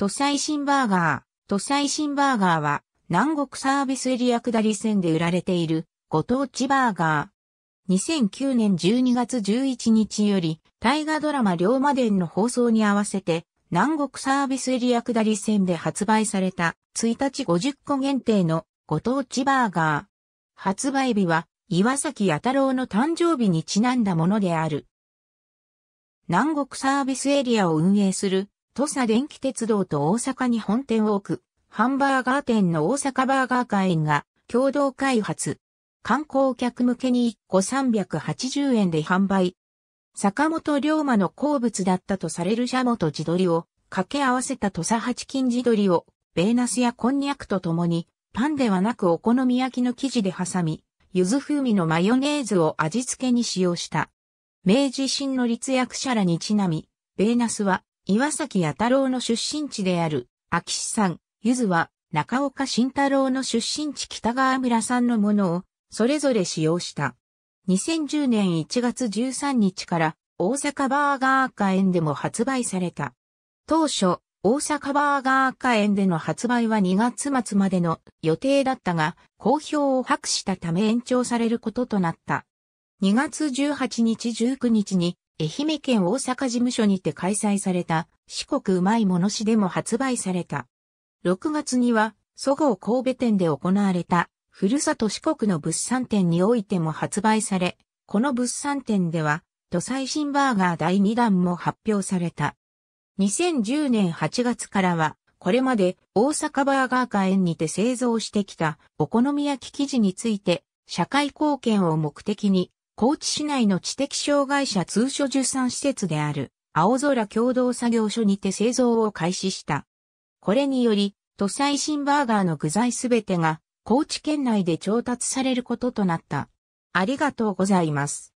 都最新バーガー。都最新バーガーは、南国サービスエリア下り線で売られている、ご当地バーガー。2009年12月11日より、大河ドラマ龍馬伝の放送に合わせて、南国サービスエリア下り線で発売された、1日50個限定のご当地バーガー。発売日は、岩崎弥太郎の誕生日にちなんだものである。南国サービスエリアを運営する土佐電気鉄道と大阪に本店を置く、ハンバーガー店の大阪バーガー会員が共同開発。観光客向けに1個380円で販売。坂本龍馬の好物だったとされるシャモと地鶏を掛け合わせた土佐八金地鶏をベーナスやこんにゃくとともにパンではなくお好み焼きの生地で挟み、柚子風味のマヨネーズを味付けに使用した。明治新の立役者らにちなみ、ベーナスは岩崎弥太郎の出身地である、秋さん、ゆずは、中岡慎太郎の出身地北川村さんのものを、それぞれ使用した。2010年1月13日から、大阪バーガー花園でも発売された。当初、大阪バーガー花園での発売は2月末までの予定だったが、好評を博したため延長されることとなった。2月18日19日に愛媛県大阪事務所にて開催された四国うまいもの市でも発売された。6月には、そごう神戸店で行われた、ふるさと四国の物産展においても発売され、この物産展では、都最新バーガー第2弾も発表された。2010年8月からは、これまで大阪バーガー会にて製造してきたお好み焼き生地について、社会貢献を目的に高知市内の知的障害者通所受産施設である青空共同作業所にて製造を開始した。これにより、都最新バーガーの具材すべてが高知県内で調達されることとなった。ありがとうございます。